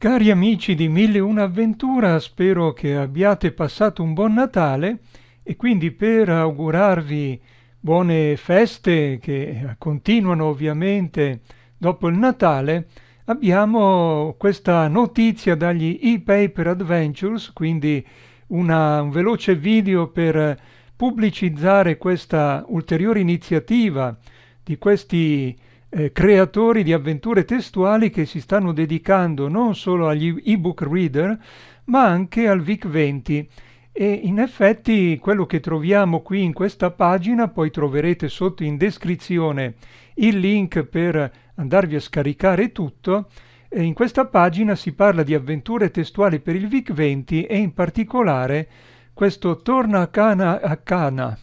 Cari amici di Mille Una Avventura, spero che abbiate passato un buon Natale e quindi per augurarvi buone feste che continuano ovviamente dopo il Natale, abbiamo questa notizia dagli e-paper Adventures, quindi una, un veloce video per pubblicizzare questa ulteriore iniziativa di questi eh, creatori di avventure testuali che si stanno dedicando non solo agli ebook reader, ma anche al VIC-20. E in effetti quello che troviamo qui in questa pagina, poi troverete sotto in descrizione il link per andarvi a scaricare tutto, e in questa pagina si parla di avventure testuali per il VIC-20 e in particolare questo Torna a, cana, a, cana.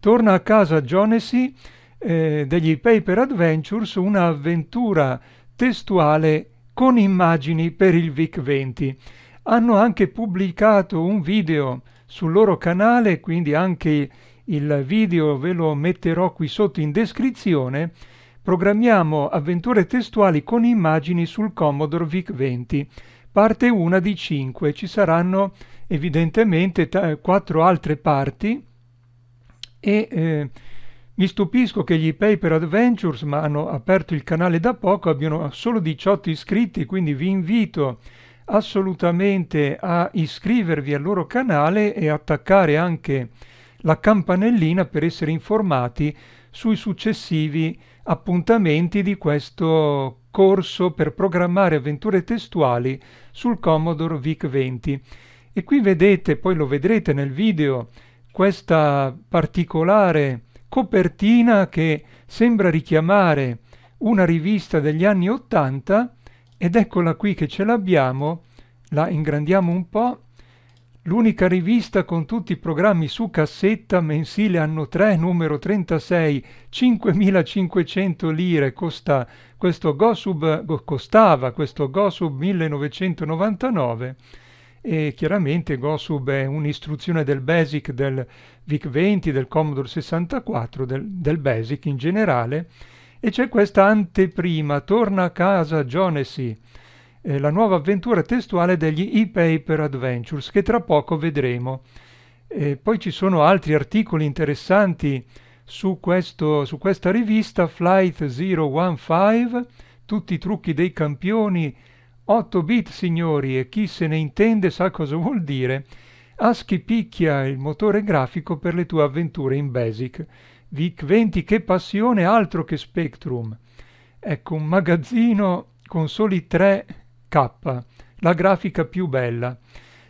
Torna a casa Jonesy eh, degli paper Adventures un'avventura testuale con immagini per il VIC-20. Hanno anche pubblicato un video sul loro canale, quindi anche il video ve lo metterò qui sotto in descrizione. Programmiamo avventure testuali con immagini sul Commodore VIC-20. Parte 1 di 5. Ci saranno evidentemente quattro altre parti e... Eh, mi stupisco che gli Paper Adventures, ma hanno aperto il canale da poco, abbiano solo 18 iscritti, quindi vi invito assolutamente a iscrivervi al loro canale e attaccare anche la campanellina per essere informati sui successivi appuntamenti di questo corso per programmare avventure testuali sul Commodore VIC-20. E qui vedete, poi lo vedrete nel video, questa particolare copertina che sembra richiamare una rivista degli anni Ottanta ed eccola qui che ce l'abbiamo, la ingrandiamo un po', l'unica rivista con tutti i programmi su cassetta mensile anno 3 numero 36 5500 lire costa questo Gossub costava questo Gossub 1999 e chiaramente Gosub è un'istruzione del BASIC del VIC-20, del Commodore 64, del, del BASIC in generale e c'è questa anteprima, torna a casa Jonesy, eh, la nuova avventura testuale degli e-paper adventures che tra poco vedremo. Eh, poi ci sono altri articoli interessanti su, questo, su questa rivista, Flight 015, tutti i trucchi dei campioni 8 bit signori e chi se ne intende sa cosa vuol dire, ASCII picchia il motore grafico per le tue avventure in BASIC. VIC 20 che passione altro che Spectrum. Ecco un magazzino con soli 3K, la grafica più bella.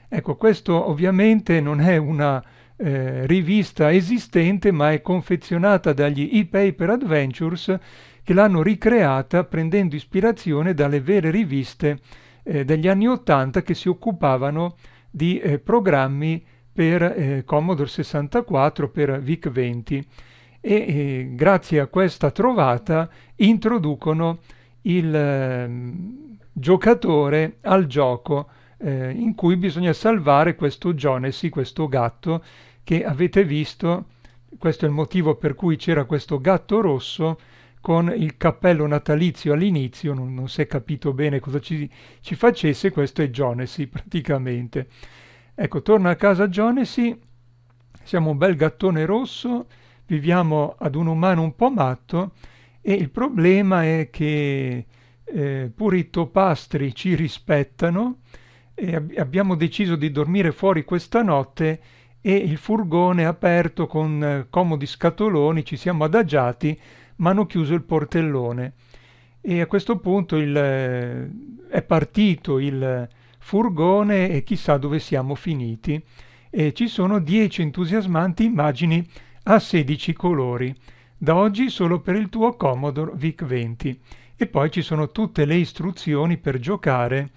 Ecco questo ovviamente non è una eh, rivista esistente ma è confezionata dagli e-paper adventures che l'hanno ricreata prendendo ispirazione dalle vere riviste eh, degli anni 80 che si occupavano di eh, programmi per eh, Commodore 64, per VIC 20 e eh, grazie a questa trovata introducono il ehm, giocatore al gioco eh, in cui bisogna salvare questo Jonesi, questo gatto, che avete visto, questo è il motivo per cui c'era questo gatto rosso con il cappello natalizio all'inizio, non, non, si è capito bene cosa ci, ci facesse, questo è Jonesi praticamente. Ecco, torna a casa Jonesi, siamo un bel gattone rosso, viviamo ad un umano un po' matto e il problema è che eh, pure i topastri ci rispettano e ab abbiamo deciso di dormire fuori questa notte e il furgone aperto con eh, comodi scatoloni, ci siamo adagiati, ma hanno chiuso il portellone. E a questo punto il, eh, è partito il furgone e chissà dove siamo finiti. E ci sono 10 entusiasmanti immagini a 16 colori, da oggi solo per il tuo Commodore VIC-20. E poi ci sono tutte le istruzioni per giocare,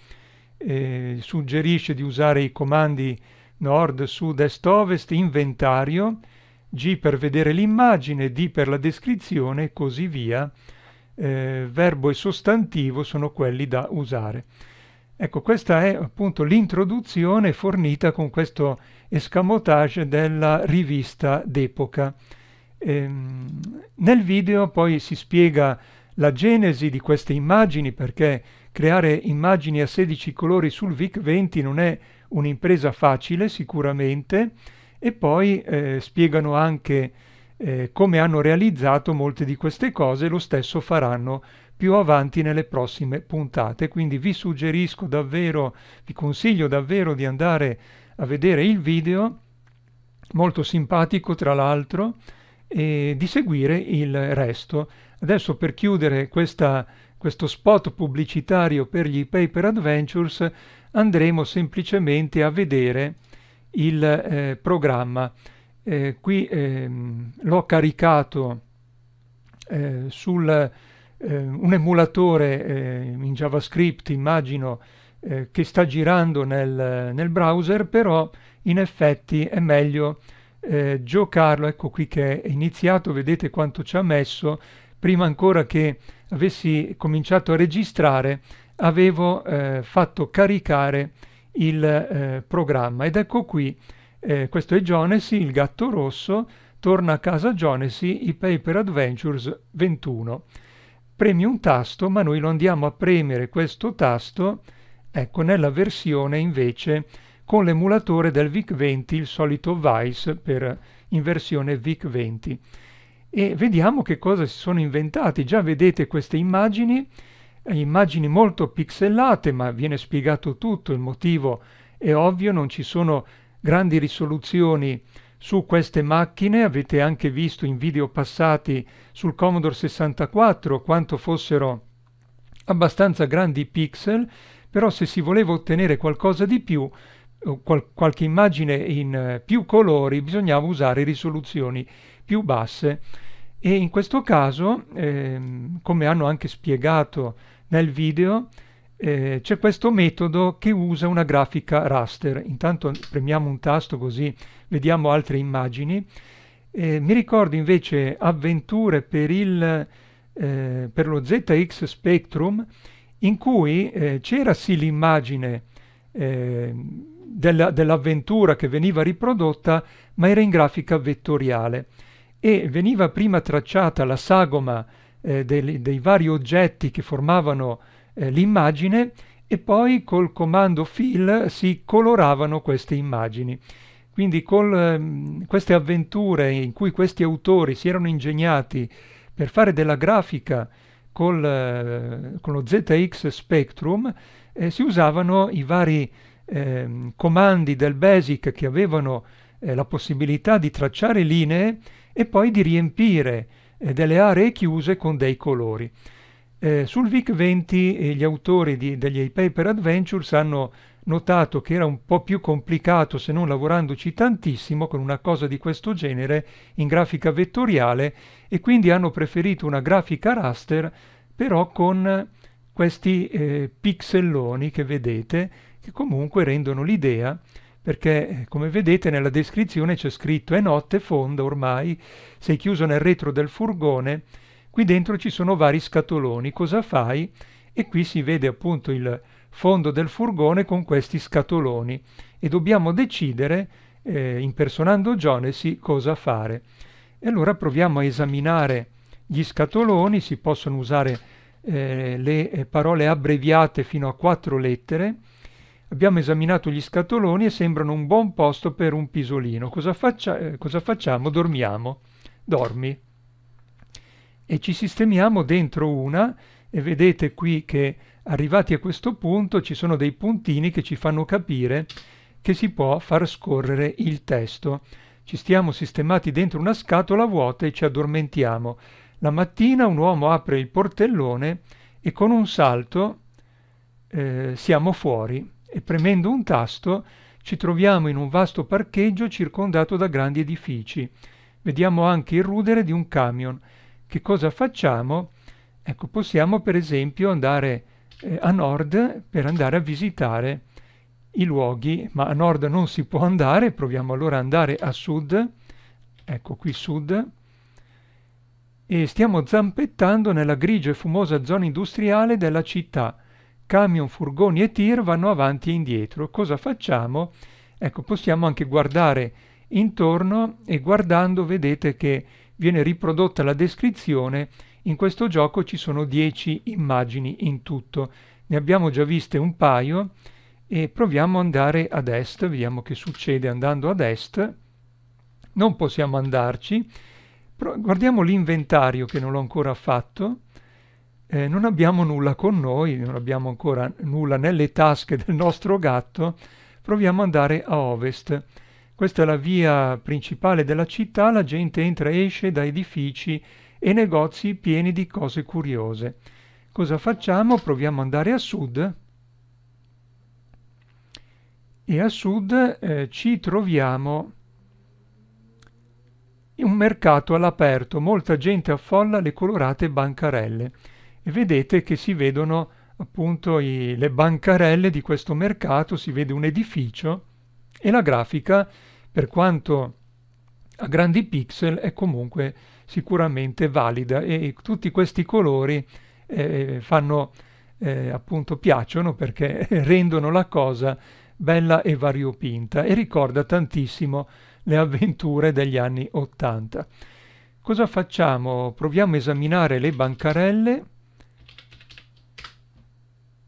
eh, suggerisce di usare i comandi nord, sud, est, ovest, inventario, G per vedere l'immagine, D per la descrizione e così via. Eh, verbo e sostantivo sono quelli da usare. Ecco, questa è appunto l'introduzione fornita con questo escamotage della rivista d'epoca. Ehm, nel video poi si spiega la genesi di queste immagini perché creare immagini a 16 colori sul VIC 20 non è un'impresa facile sicuramente e poi eh, spiegano anche eh, come hanno realizzato molte di queste cose, lo stesso faranno più avanti nelle prossime puntate, quindi vi suggerisco davvero, vi consiglio davvero di andare a vedere il video, molto simpatico tra l'altro, e di seguire il resto. Adesso per chiudere questa questo spot pubblicitario per gli Paper Adventures, andremo semplicemente a vedere il eh, programma. Eh, qui ehm, l'ho caricato eh, su eh, un emulatore eh, in JavaScript, immagino, eh, che sta girando nel, nel, browser, però in effetti è meglio giocarlo. Ecco qui che è iniziato, vedete quanto ci ha messo. Prima ancora che avessi cominciato a registrare, avevo eh, fatto caricare il eh, programma ed ecco qui eh, questo è Jonesy, il gatto rosso, torna a casa Jonesy, i Paper Adventures 21. Premi un tasto, ma noi lo andiamo a premere questo tasto, ecco, nella versione invece con l'emulatore del VIC-20, il solito Vice per in versione VIC-20. E vediamo che cosa si sono inventati. Già vedete queste immagini, immagini molto pixelate, ma viene spiegato tutto, il motivo è ovvio, non ci sono grandi risoluzioni su queste macchine, avete anche visto in video passati sul Commodore 64 quanto fossero abbastanza grandi i pixel, però se si voleva ottenere qualcosa di più, qual qualche immagine in eh, più colori, bisognava usare risoluzioni più basse e in questo caso, ehm, come hanno anche spiegato nel video eh, c'è questo metodo che usa una grafica raster. Intanto premiamo un tasto così vediamo altre immagini. Eh, mi ricordo invece avventure per, il, eh, per lo ZX Spectrum in cui eh, c'era sì l'immagine eh, dell'avventura che veniva riprodotta ma era in grafica vettoriale e veniva prima tracciata la sagoma eh, dei, dei, vari oggetti che formavano eh, l'immagine e poi col comando fill si coloravano queste immagini. Quindi con ehm, queste avventure in cui questi autori si erano ingegnati per fare della grafica col, eh, con lo ZX Spectrum eh, si usavano i vari ehm, comandi del BASIC che avevano eh, la possibilità di tracciare linee e poi di riempire eh, delle aree chiuse con dei colori. Eh, sul VIC-20 eh, gli autori di, degli e-paper adventures hanno notato che era un po' più complicato, se non lavorandoci tantissimo, con una cosa di questo genere in grafica vettoriale e quindi hanno preferito una grafica raster però con questi eh, pixelloni che vedete che comunque rendono l'idea perché eh, come vedete nella descrizione c'è scritto è notte fonda ormai, sei chiuso nel retro del furgone, qui dentro ci sono vari scatoloni, cosa fai? E qui si vede appunto il fondo del furgone con questi scatoloni e dobbiamo decidere, eh, impersonando Jonesy cosa fare. E allora proviamo a esaminare gli scatoloni, si possono usare eh, le eh, parole abbreviate fino a quattro lettere, Abbiamo esaminato gli scatoloni e sembrano un buon posto per un pisolino. Cosa, faccia, eh, cosa facciamo? Dormiamo. Dormi. E ci sistemiamo dentro una e vedete qui che arrivati a questo punto ci sono dei puntini che ci fanno capire che si può far scorrere il testo. Ci stiamo sistemati dentro una scatola vuota e ci addormentiamo. La mattina un uomo apre il portellone e con un salto eh, siamo fuori e premendo un tasto ci troviamo in un vasto parcheggio circondato da grandi edifici. Vediamo anche il rudere di un camion. Che cosa facciamo? Ecco, possiamo per esempio andare eh, a nord per andare a visitare i luoghi, ma a nord non si può andare, proviamo allora ad andare a sud, ecco qui sud, e stiamo zampettando nella grigia e fumosa zona industriale della città camion, furgoni e tir vanno avanti e indietro. Cosa facciamo? Ecco, possiamo anche guardare intorno e guardando vedete che viene riprodotta la descrizione. In questo gioco ci sono 10 immagini in tutto. Ne abbiamo già viste un paio e proviamo ad andare ad est, vediamo che succede andando ad est. Non possiamo andarci. Guardiamo l'inventario che non l'ho ancora fatto eh, non abbiamo nulla con noi, non abbiamo ancora nulla nelle tasche del nostro gatto, proviamo ad andare a ovest. Questa è la via principale della città, la gente entra e esce da edifici e negozi pieni di cose curiose. Cosa facciamo? Proviamo ad andare a sud e a sud eh, ci troviamo in un mercato all'aperto, molta gente affolla le colorate bancarelle e vedete che si vedono appunto i, le bancarelle di questo mercato, si vede un edificio e la grafica, per quanto a grandi pixel, è comunque sicuramente valida e tutti questi colori eh, eh, fanno eh, appunto piacciono perché rendono la cosa bella e variopinta e ricorda tantissimo le avventure degli anni 80. Cosa facciamo? Proviamo a esaminare le bancarelle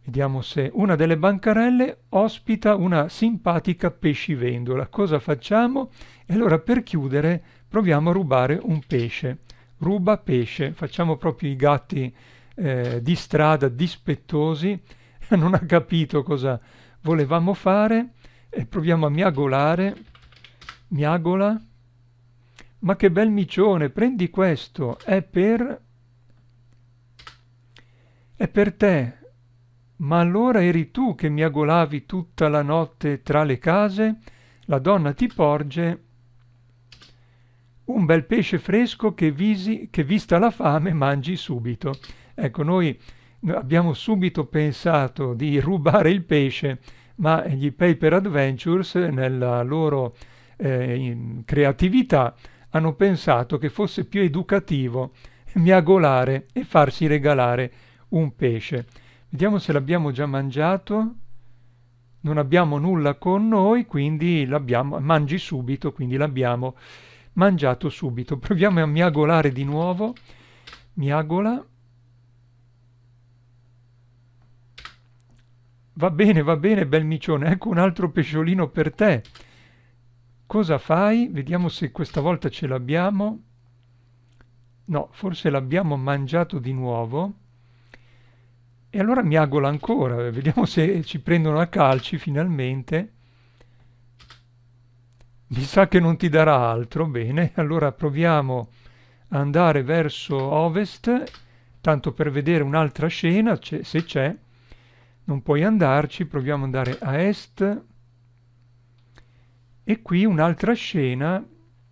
Vediamo se una delle bancarelle ospita una simpatica pescivendola. Cosa facciamo? E allora per chiudere proviamo a rubare un pesce. Ruba pesce. Facciamo proprio i gatti eh, di strada, dispettosi. non ha capito cosa volevamo fare. E proviamo a miagolare. Miagola. Ma che bel micione, prendi questo. È per... È per te ma allora eri tu che miagolavi tutta la notte tra le case, la donna ti porge un bel pesce fresco che, visi, che vista la fame mangi subito. Ecco, noi abbiamo subito pensato di rubare il pesce, ma gli Paper Adventures nella loro eh, creatività hanno pensato che fosse più educativo miagolare e farsi regalare un pesce. Vediamo se l'abbiamo già mangiato. Non abbiamo nulla con noi, quindi l'abbiamo... mangi subito, quindi l'abbiamo mangiato subito. Proviamo a miagolare di nuovo. Miagola. Va bene, va bene, bel micione, ecco un altro pesciolino per te. Cosa fai? Vediamo se questa volta ce l'abbiamo. No, forse l'abbiamo mangiato di nuovo. E allora mi agola ancora, vediamo se ci prendono a calci finalmente. Mi sa che non ti darà altro, bene, allora proviamo a andare verso ovest, tanto per vedere un'altra scena, se c'è. Non puoi andarci, proviamo ad andare a est. E qui un'altra scena,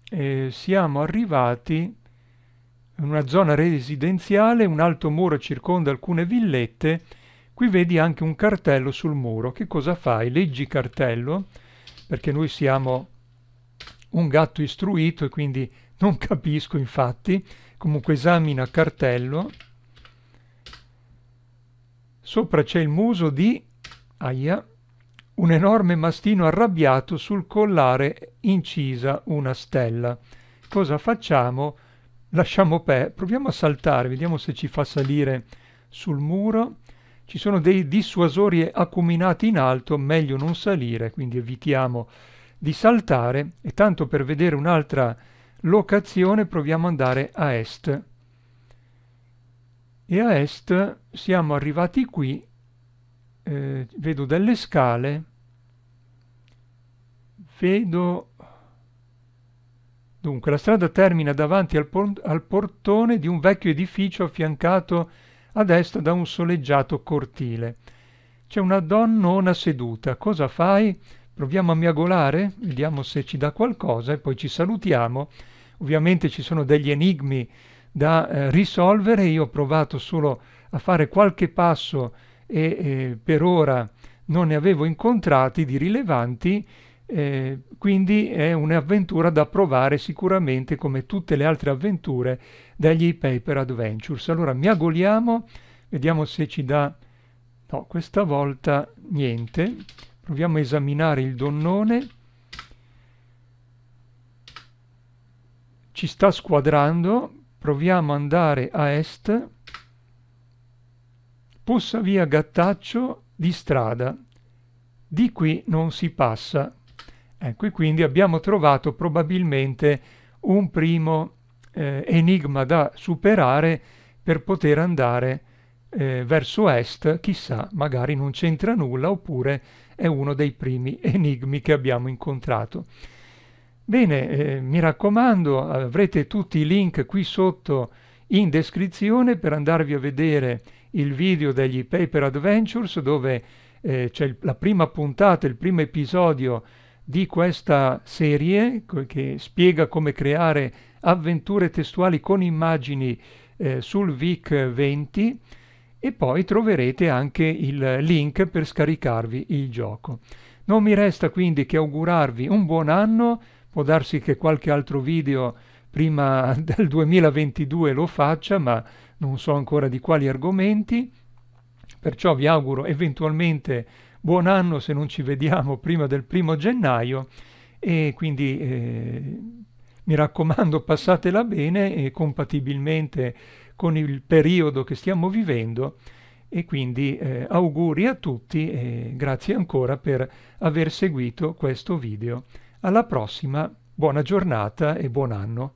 eh, siamo arrivati in una zona residenziale, un alto muro circonda alcune villette. Qui vedi anche un cartello sul muro. Che cosa fai? Leggi cartello, perché noi siamo un gatto istruito e quindi non capisco infatti. Comunque esamina cartello. Sopra c'è il muso di... Aia, un enorme mastino arrabbiato sul collare incisa una stella. Cosa facciamo? lasciamo perdere, proviamo a saltare, vediamo se ci fa salire sul muro. Ci sono dei dissuasori acuminati in alto, meglio non salire, quindi evitiamo di saltare e tanto per vedere un'altra locazione proviamo ad andare a est. E a est siamo arrivati qui, eh, vedo delle scale, vedo Dunque, la strada termina davanti al, por al, portone di un vecchio edificio affiancato a destra da un soleggiato cortile. C'è una donnona seduta. Cosa fai? Proviamo a miagolare? Vediamo se ci dà qualcosa e poi ci salutiamo. Ovviamente ci sono degli enigmi da eh, risolvere. Io ho provato solo a fare qualche passo e eh, per ora non ne avevo incontrati di rilevanti eh, quindi è un'avventura da provare sicuramente come tutte le altre avventure degli Paper Adventures. Allora miagoliamo, vediamo se ci dà... No, questa volta niente. Proviamo a esaminare il donnone. Ci sta squadrando. Proviamo ad andare a est. Pussa via gattaccio di strada. Di qui non si passa, Ecco, e quindi abbiamo trovato probabilmente un primo eh, enigma da superare per poter andare eh, verso est, chissà, magari non c'entra nulla oppure è uno dei primi enigmi che abbiamo incontrato. Bene, eh, mi raccomando, avrete tutti i link qui sotto in descrizione per andarvi a vedere il video degli Paper Adventures dove eh, c'è la prima puntata, il primo episodio di questa serie che spiega come creare avventure testuali con immagini eh, sul VIC 20 e poi troverete anche il link per scaricarvi il gioco. Non mi resta quindi che augurarvi un buon anno, può darsi che qualche altro video prima del 2022 lo faccia, ma non so ancora di quali argomenti, perciò vi auguro eventualmente buon anno se non ci vediamo prima del primo gennaio e quindi eh, mi raccomando passatela bene e compatibilmente con il periodo che stiamo vivendo e quindi eh, auguri a tutti e grazie ancora per aver seguito questo video. Alla prossima, buona giornata e buon anno.